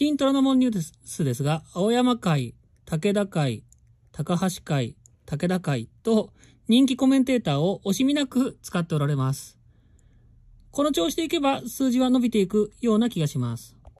新虎ノ門ニュースですが、青山会、武田会、高橋会、武田会と人気コメンテーターを惜しみなく使っておられます。この調子でいけば数字は伸びていくような気がします。